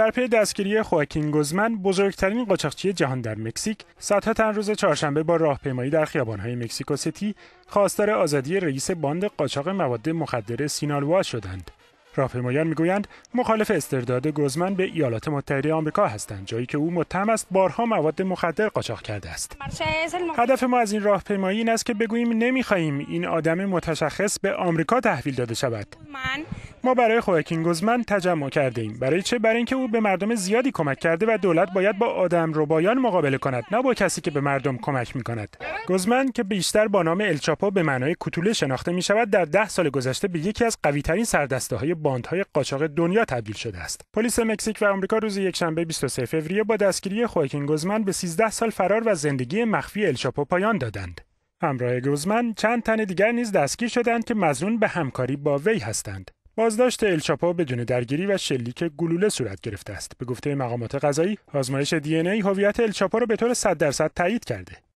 در پی دستگیری خواکین گزمن بزرگترین قاچاقچی جهان در مکزیک صدها تن روز چهارشنبه با راهپیمایی در خیابانهای مکسیکو سیتی خواستار آزادی رئیس باند قاچاق مواد مخدر سینالوا شدند راهپیمایان میگویند مخالف استرداد گزمن به ایالات متحده آمریکا هستند جایی که او متهم است بارها مواد مخدر قاچاق کرده است هدف ما از این راهپیمایی این است که بگوییم نمیخواهیم این آدم متشخص به آمریکا تحویل داده شود ما برای خواکین گزمن تجمع کرده ایم برای چه برای اینکه او به مردم زیادی کمک کرده و دولت باید با آدم ربایان مقابله کند نه با کسی که به مردم کمک می کند گزمن که بیشتر با نام الچاپو به معنای کوتوله شناخته می شود در ده سال گذشته به یکی از قوی ترین های باندهای قاچاق دنیا تبدیل شده است پلیس مکزیک و آمریکا روز یکشنبه 23 فوریه با دستگیری خواکین گوزمن به 13 سال فرار و زندگی مخفی الشاپو پایان دادند همراه گوزمن چند تن دیگر نیز دستگیر شدند که مزنون به همکاری با وی هستند بازداشت الچاپا بدون درگیری و شلیک گلوله صورت گرفته است به گفته مقامات قضایی آزمایش دی هویت الچاپا را به طور 100 درصد تایید کرده